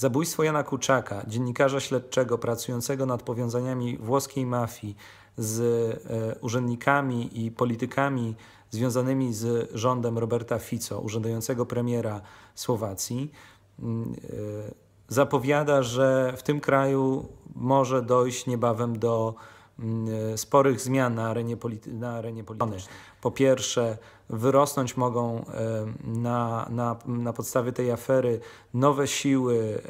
Zabójstwo Jana Kuczaka, dziennikarza śledczego pracującego nad powiązaniami włoskiej mafii z e, urzędnikami i politykami związanymi z rządem Roberta Fico, urzędującego premiera Słowacji, mm, e, zapowiada, że w tym kraju może dojść niebawem do Mm, sporych zmian na arenie, polity, na arenie politycznej. Po pierwsze, wyrosnąć mogą na, na, na podstawie tej afery nowe siły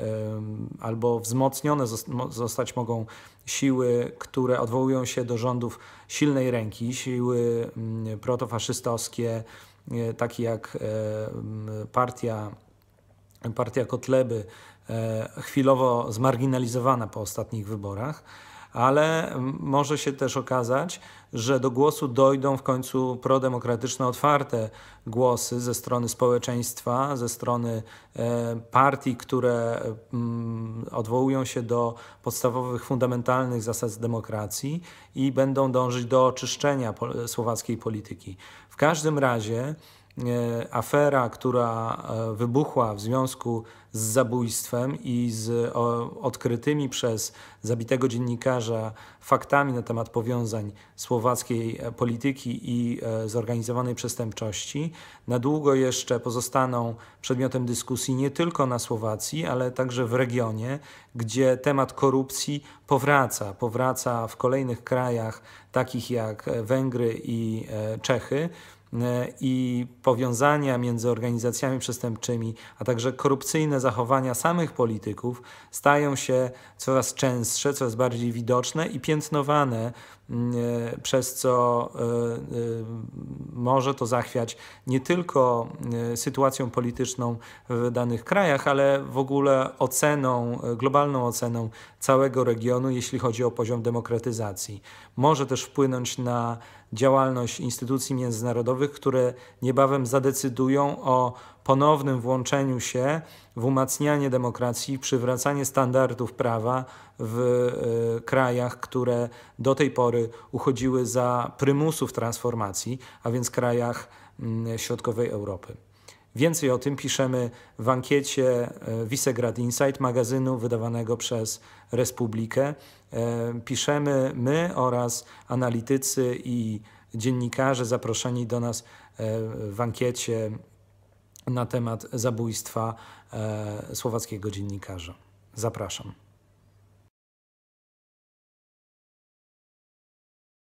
albo wzmocnione zostać mogą siły, które odwołują się do rządów silnej ręki, siły mm, protofaszystowskie, e, takie jak e, partia, partia Kotleby, e, chwilowo zmarginalizowana po ostatnich wyborach ale może się też okazać, że do głosu dojdą w końcu prodemokratyczne, otwarte głosy ze strony społeczeństwa, ze strony e, partii, które odwołują się do podstawowych, fundamentalnych zasad demokracji i będą dążyć do oczyszczenia słowackiej polityki. W każdym razie, E, afera, która e, wybuchła w związku z zabójstwem i z odkrytymi przez zabitego dziennikarza faktami na temat powiązań słowackiej e, polityki i zorganizowanej przestępczości, na długo jeszcze pozostaną przedmiotem dyskusji nie tylko na Słowacji, ale także w regionie, gdzie temat korupcji powraca. Powraca w kolejnych krajach, takich jak Węgry i Czechy. E, i powiązania między organizacjami przestępczymi, a także korupcyjne zachowania samych polityków stają się coraz częstsze, coraz bardziej widoczne i piętnowane przez co e, e, może to zachwiać nie tylko e, sytuacją polityczną w danych krajach, ale w ogóle oceną, globalną oceną całego regionu, jeśli chodzi o poziom demokratyzacji. Może też wpłynąć na działalność instytucji międzynarodowych, które niebawem zadecydują o ponownym włączeniu się w umacnianie demokracji, przywracanie standardów prawa w e, krajach, które do tej pory uchodziły za prymusów transformacji, a więc krajach mm, środkowej Europy. Więcej o tym piszemy w ankiecie e, Visegrad Insight, magazynu wydawanego przez Republikę. E, piszemy my oraz analitycy i dziennikarze zaproszeni do nas w ankiecie na temat zabójstwa e, słowackiego dziennikarza. Zapraszam.